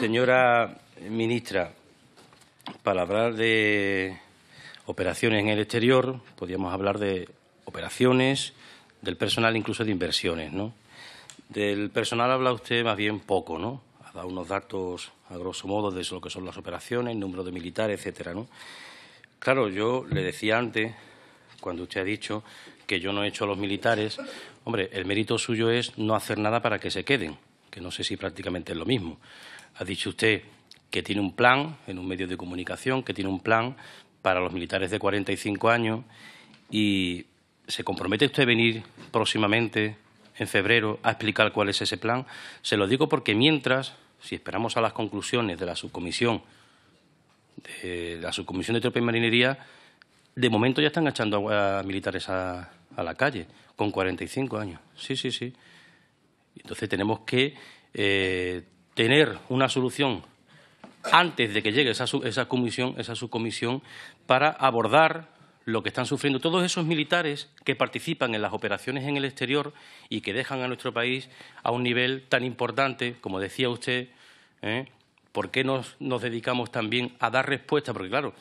señora ministra, para hablar de operaciones en el exterior, podríamos hablar de operaciones, del personal, incluso de inversiones, ¿no? Del personal habla usted más bien poco, ¿no? Ha dado unos datos, a grosso modo, de lo que son las operaciones, número de militares, etcétera, Claro, yo le decía antes, cuando usted ha dicho que yo no he hecho a los militares, hombre, el mérito suyo es no hacer nada para que se queden, que no sé si prácticamente es lo mismo. Ha dicho usted que tiene un plan en un medio de comunicación, que tiene un plan para los militares de 45 años y se compromete usted a venir próximamente, en febrero, a explicar cuál es ese plan. Se lo digo porque mientras, si esperamos a las conclusiones de la subcomisión de la subcomisión de y marinería, de momento ya están echando a, militares a, la calle, con 45 años. Sí, sí, sí. Entonces tenemos que eh, tener una solución antes de que llegue esa, comisión, esa subcomisión, para abordar lo que están sufriendo todos esos militares que participan en las operaciones en el exterior y que dejan a nuestro país a un nivel tan importante, como decía usted, ¿eh? ¿por qué nos, nos dedicamos también a dar respuesta? Porque claro,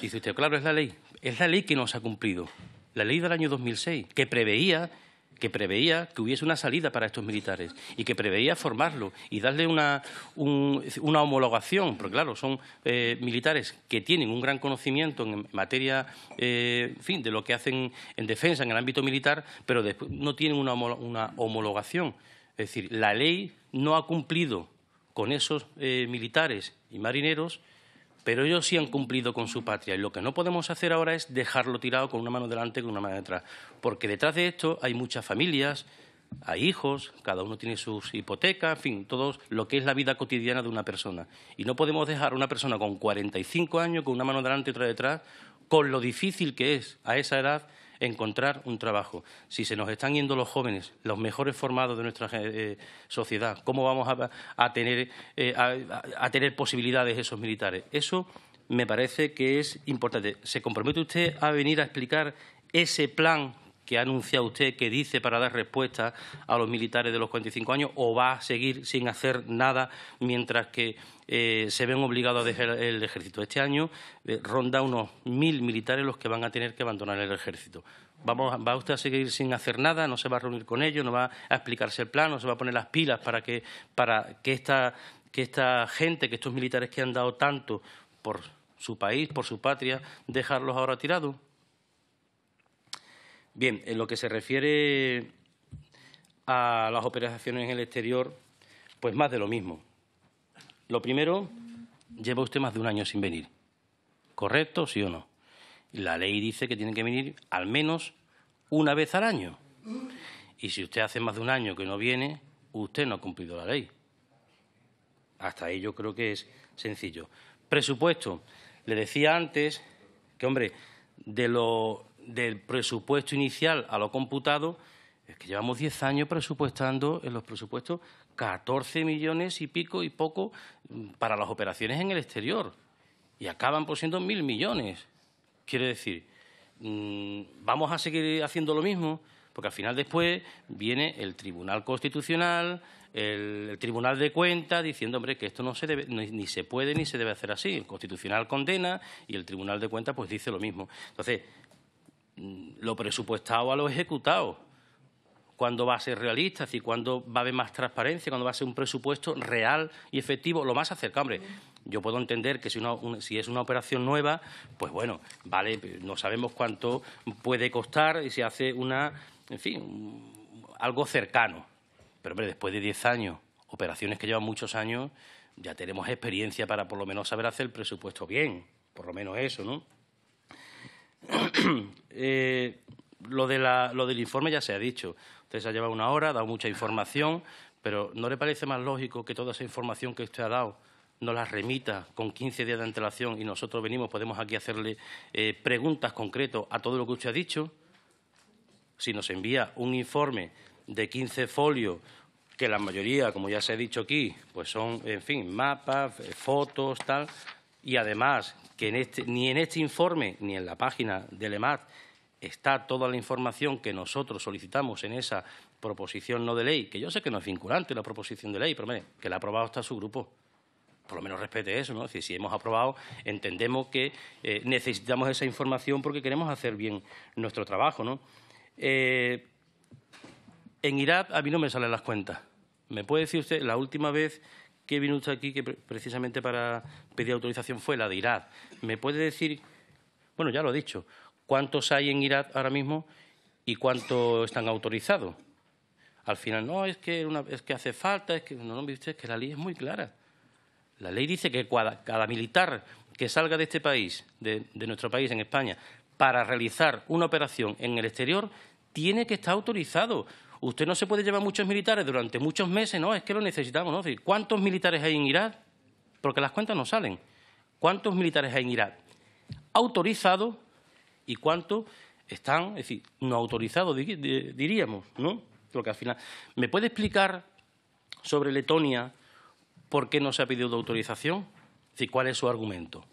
dice usted, claro, es la ley, es la ley que nos ha cumplido, la ley del año 2006, que preveía que preveía que hubiese una salida para estos militares y que preveía formarlo y darle una, una homologación, porque claro, son eh, militares que tienen un gran conocimiento en materia, eh, fin, de lo que hacen en defensa, en el ámbito militar, pero después no tienen una, homologación. Es decir, la ley no ha cumplido con esos eh, militares y marineros pero ellos sí han cumplido con su patria y lo que no podemos hacer ahora es dejarlo tirado con una mano delante y con una mano detrás, porque detrás de esto hay muchas familias, hay hijos, cada uno tiene sus hipotecas, en fin, todo lo que es la vida cotidiana de una persona. Y no podemos dejar a una persona con 45 años, con una mano delante y otra detrás, con lo difícil que es a esa edad encontrar un trabajo. Si se nos están yendo los jóvenes, los mejores formados de nuestra eh, sociedad, ¿cómo vamos eh, a tener posibilidades esos militares? Eso me parece que es importante. ¿Se compromete usted a venir a explicar ese plan que ha anunciado usted que dice para dar respuesta a los militares de los 45 años o va a seguir sin hacer nada mientras que eh, se ven obligados a dejar el ejército. Este año eh, ronda unos mil militares los que van a tener que abandonar el ejército. ¿Va usted a seguir sin hacer nada? ¿No se va a reunir con ellos? ¿No va a explicarse el plan? ¿No se va a poner las pilas para que, esta, que esta gente, que estos militares que han dado tanto por su país, por su patria, dejarlos ahora tirados? Bien, en lo que se refiere a las operaciones en el exterior, pues más de lo mismo. Lo primero, lleva usted más de un año sin venir. ¿Correcto, sí o no? La ley dice que tiene que venir al menos una vez al año. Y si usted hace más de un año que no viene, usted no ha cumplido la ley. Hasta ahí yo creo que es sencillo. Presupuesto. Le decía antes que, hombre, de lo del presupuesto inicial a lo computado, es que llevamos diez años presupuestando en los presupuestos 14 millones y pico y poco mm, para las operaciones en el exterior y acaban por siendo mil millones. Quiere decir, mm, vamos a seguir haciendo lo mismo, porque al final después viene el Tribunal Constitucional, el, Tribunal de Cuentas, diciendo, hombre, que esto no se debe, ni, se puede ni se debe hacer así. El Constitucional condena y el Tribunal de Cuentas pues dice lo mismo. Entonces, lo presupuestado a lo ejecutado. ¿Cuándo va a ser realista? si decir, ¿cuándo va a haber más transparencia? ¿Cuándo va a ser un presupuesto real y efectivo? Lo más acerca, Yo puedo entender que si, es una operación nueva, pues bueno, vale, no sabemos cuánto puede costar y se hace una, en fin, algo cercano. Pero hombre, después de diez años, operaciones que llevan muchos años, ya tenemos experiencia para por lo menos saber hacer el presupuesto bien, por lo menos eso, ¿no? Eh, lo, del informe ya se ha dicho. Usted se ha llevado una hora, ha dado mucha información, pero ¿no le parece más lógico que toda esa información que usted ha dado nos la remita con 15 días de antelación y nosotros venimos, podemos aquí hacerle eh, preguntas concretas a todo lo que usted ha dicho? Si nos envía un informe de 15 folios que la mayoría, como ya se ha dicho aquí, pues son, en fin, mapas, eh, fotos, tal, y además que este, ni en este informe ni en la página del EMAD está toda la información que nosotros solicitamos en esa proposición no de ley, que yo sé que no es vinculante la proposición de ley, pero mire, que la ha aprobado hasta su grupo. Por lo menos respete eso, ¿no? si hemos aprobado, entendemos que eh, necesitamos esa información porque queremos hacer bien nuestro trabajo, ¿no? Eh, en Irak a mí no me salen las cuentas. ¿Me puede decir usted la última vez que vino usted aquí que precisamente para pedir autorización fue la de Irak. ¿Me puede decir, bueno, ya lo he dicho, cuántos hay en Irak ahora mismo y cuántos están autorizados? Al final, no, es que, es que hace falta, es que no, no, que la ley es muy clara. La ley dice que cada, militar que salga de este país, de nuestro país en España, para realizar una operación en el exterior, tiene que estar autorizado. Usted no se puede llevar muchos militares durante muchos meses, no, es que lo necesitamos, ¿no? Es decir, ¿cuántos militares hay en Irak? Porque las cuentas no salen. ¿Cuántos militares hay en Irak? Autorizados y cuántos están, es decir, no autorizados, diríamos, ¿no? Porque al final. ¿Me puede explicar sobre Letonia por qué no se ha pedido autorización? Es decir, ¿cuál es su argumento?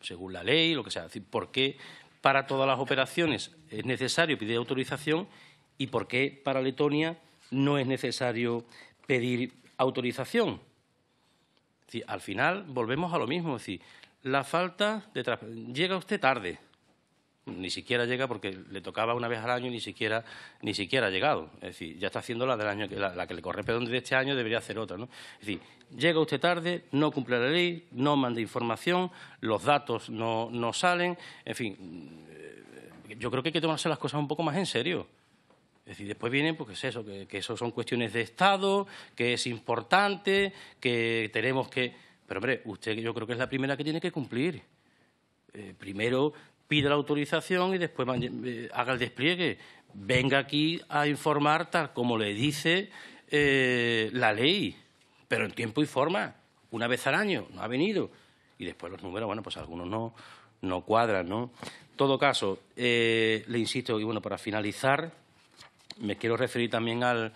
Según la ley, lo que sea. Es decir, ¿por qué para todas las operaciones es necesario pedir autorización y por qué para Letonia no es necesario pedir autorización. al final volvemos a lo mismo, es decir, la falta de llega usted tarde, ni siquiera llega porque le tocaba una vez al año y ni siquiera ni siquiera ha llegado, es decir, ya está haciendo la del año la, la que le corresponde de este año debería hacer otra, ¿no? Es decir, llega usted tarde, no cumple la ley, no manda información, los datos no, no salen, en fin, eh, yo creo que hay que tomarse las cosas un poco más en serio. Es decir, después vienen, pues, es eso, que, que eso son cuestiones de Estado, que es importante, que tenemos que... Pero, hombre, usted yo creo que es la primera que tiene que cumplir. Eh, primero pida la autorización y después eh, haga el despliegue. Venga aquí a informar tal como le dice eh, la ley, pero en tiempo y forma, una vez al año, no ha venido. Y después los números, bueno, pues algunos no, no cuadran, ¿no? En todo caso, le insisto, y bueno, para finalizar me quiero referir también al,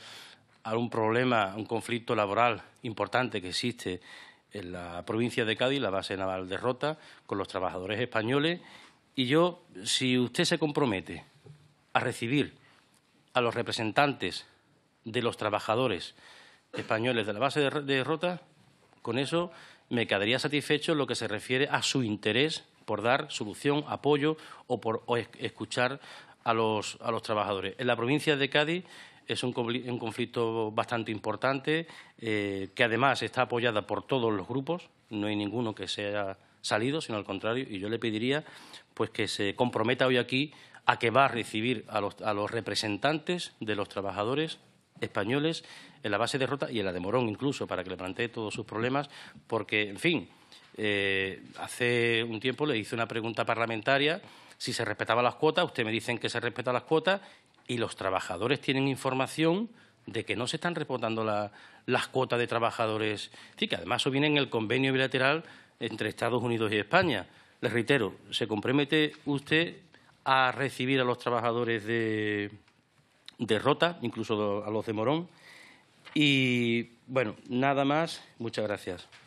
a un problema, un conflicto laboral importante que existe en la provincia de Cádiz, la base naval de Rota, con los trabajadores españoles. Y yo, si usted se compromete a recibir a los representantes de los trabajadores españoles de la base de Rota, con eso me quedaría satisfecho en lo que se refiere a su interés por dar solución, apoyo o por escuchar a los, a los trabajadores. En la provincia de Cádiz es un, conflicto bastante importante, eh, que además está apoyada por todos los grupos, no hay ninguno que sea salido, sino al contrario, y yo le pediría pues que se comprometa hoy aquí a que va a recibir a los, a los representantes de los trabajadores españoles en la base de Rota y en la de Morón incluso, para que le plantee todos sus problemas, porque, en fin, eh, hace un tiempo le hice una pregunta parlamentaria si se respetaban las cuotas, usted me dicen que se respetan las cuotas y los trabajadores tienen información de que no se están respetando las cuotas de trabajadores. además eso viene en el convenio bilateral entre Estados Unidos y España. Les reitero, ¿se compromete usted a recibir a los trabajadores de Rota, incluso a los de Morón? Y bueno, nada más. Muchas gracias.